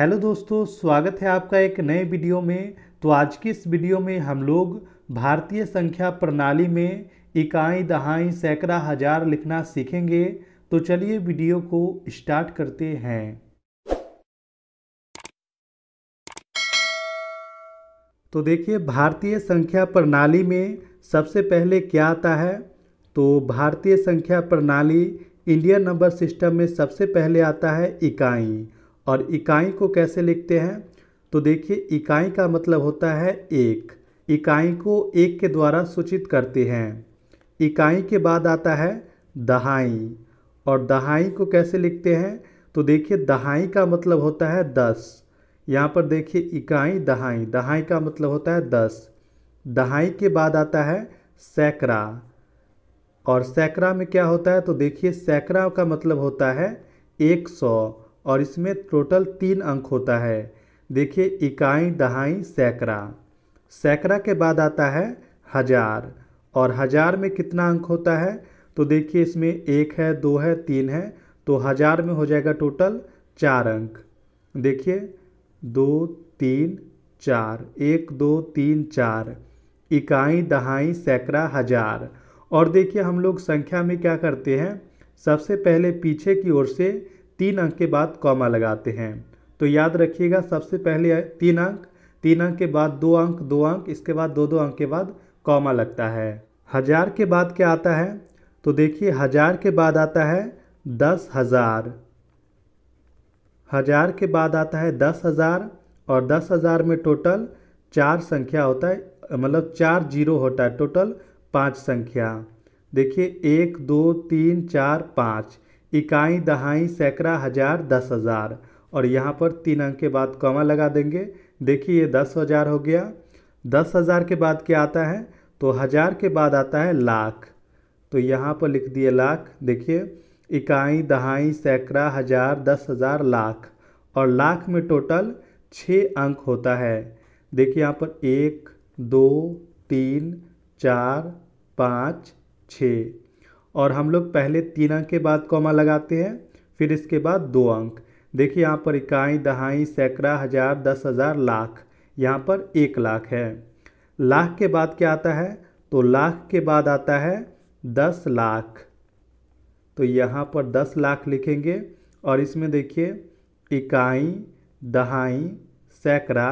hello दोस्तों स्वागत है आपका एक नए वीडियो में तो आज की इस वीडियो में हम लोग भारतीय संख्या प्रणाली में इकाई दहाई सैकड़ा हजार लिखना सीखेंगे तो चलिए वीडियो को स्टार्ट करते हैं तो देखिए भारतीय संख्या प्रणाली में सबसे पहले क्या आता है तो भारतीय संख्या प्रणाली इंडियन नंबर सिस्टम में सबसे पहले आता है इकाई और इकाई को कैसे लिखते हैं तो देखिए इकाई का मतलब होता है एक इकाई को एक के द्वारा सूचित करते हैं इकाई के बाद आता है दहाई और दहाई को कैसे लिखते हैं तो देखिए दहाई का मतलब होता है दस यहाँ पर देखिए इकाई दहाई दहाई का मतलब होता है दस दहाई के बाद आता है सैकड़ा और सैकड़ा में क्या होता है तो देखिए सैकड़ा का मतलब होता है एक सौ और इसमें टोटल तीन अंक होता है देखिए इकाई दहाई सैकड़ा सैकड़ा के बाद आता है हज़ार और हज़ार में कितना अंक होता है तो देखिए इसमें एक है दो है तीन है तो हज़ार में हो जाएगा टोटल चार अंक देखिए दो तीन चार एक दो तीन चार इकाई दहाई सैकड़ा हज़ार और देखिए हम लोग संख्या में क्या करते हैं सबसे पहले पीछे की ओर से तीन अंक के बाद कॉमा लगाते हैं तो याद रखिएगा सबसे पहले तीन अंक तीन अंक के बाद दो अंक दो अंक इसके बाद दो दो अंक के बाद कॉमा लगता है हज़ार के बाद क्या आता है तो देखिए हज़ार के बाद आता है दस हज़ार हज़ार के बाद आता है दस हज़ार और दस हज़ार में टोटल चार संख्या होता है मतलब चार जीरो होता है टोटल पांच संख्या देखिए एक दो तीन चार पाँच इकाई दहाई सैकड़ा हज़ार दस हज़ार और यहाँ पर तीन अंक के बाद कॉमा लगा देंगे देखिए ये दस हज़ार हो गया दस हज़ार के बाद क्या आता है तो हज़ार के बाद आता है लाख तो यहाँ पर लिख दिए लाख देखिए इकाई दहाई सैकड़ा हज़ार दस हज़ार लाख और लाख में टोटल छः अंक होता है देखिए यहाँ पर एक दो तीन चार पाँच छः और हम लोग पहले तीन अंक के बाद कॉमा लगाते हैं फिर इसके बाद दो अंक देखिए यहाँ पर इकाई दहाई सैकड़ा हज़ार दस हज़ार लाख यहाँ पर एक लाख है लाख के बाद क्या आता है तो लाख के बाद आता है दस लाख तो यहाँ पर दस लाख लिखेंगे और इसमें देखिए इकाई दहाई सैकड़ा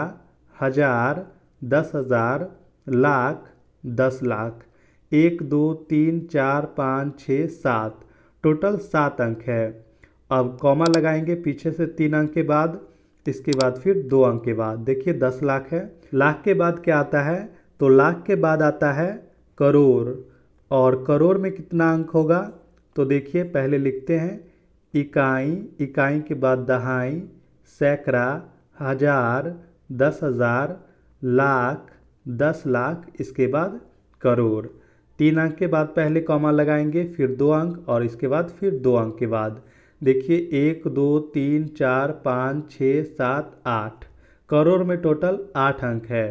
हज़ार दस हज़ार लाख दस लाख एक दो तीन चार पाँच छः सात टोटल सात अंक है अब कॉमा लगाएंगे पीछे से तीन अंक के बाद इसके बाद फिर दो अंक के बाद देखिए दस लाख है लाख के बाद क्या आता है तो लाख के बाद आता है करोड़ और करोड़ में कितना अंक होगा तो देखिए पहले लिखते हैं इकाई इकाई के बाद दहाई सैकड़ा हजार दस हजार लाख दस लाख इसके बाद करोड़ तीन अंक के बाद पहले कॉमा लगाएंगे फिर दो अंक और इसके बाद फिर दो अंक के बाद देखिए एक दो तीन चार पाँच छः सात आठ करोड़ में टोटल आठ अंक है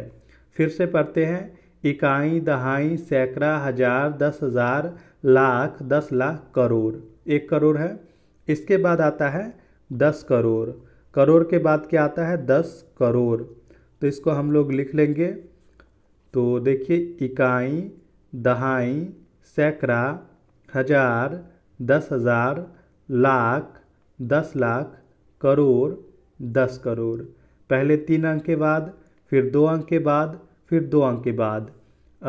फिर से पढ़ते हैं इकाई दहाई सैकड़ा हजार दस हजार लाख दस लाख करोड़ एक करोड़ है इसके बाद आता है दस करोड़ करोड़ के बाद क्या आता है दस करोड़ तो इसको हम लोग लिख लेंगे तो देखिए इकाई दहाई सैकड़ा हज़ार दस हज़ार लाख दस लाख करोड़ दस करोड़ पहले तीन अंक के बाद फिर दो अंक के बाद फिर दो अंक के बाद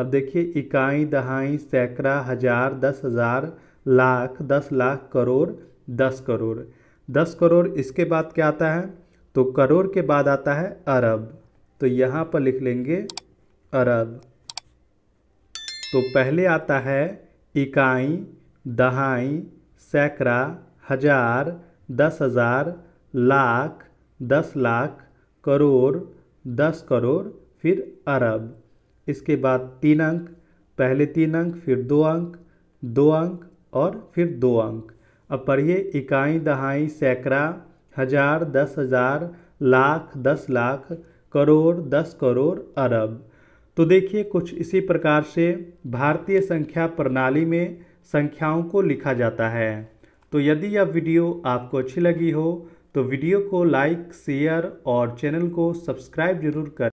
अब देखिए इकाई दहाई सैकड़ा हज़ार दस हज़ार लाख दस लाख करोड़ दस करोड़ दस करोड़ इसके बाद क्या आता है तो करोड़ के बाद आता है अरब तो यहाँ पर लिख लेंगे अरब तो पहले आता है इकाई दहाई सैकड़ा हजार दस हजार लाख दस लाख करोड़ दस करोड़ फिर अरब इसके बाद तीन अंक पहले तीन अंक फिर दो अंक दो अंक और फिर दो अंक अब पढ़िए इकाई दहाई सैकड़ा हजार दस हजार लाख दस लाख करोड़ दस करोड़ अरब तो देखिए कुछ इसी प्रकार से भारतीय संख्या प्रणाली में संख्याओं को लिखा जाता है तो यदि यह वीडियो आपको अच्छी लगी हो तो वीडियो को लाइक शेयर और चैनल को सब्सक्राइब जरूर करें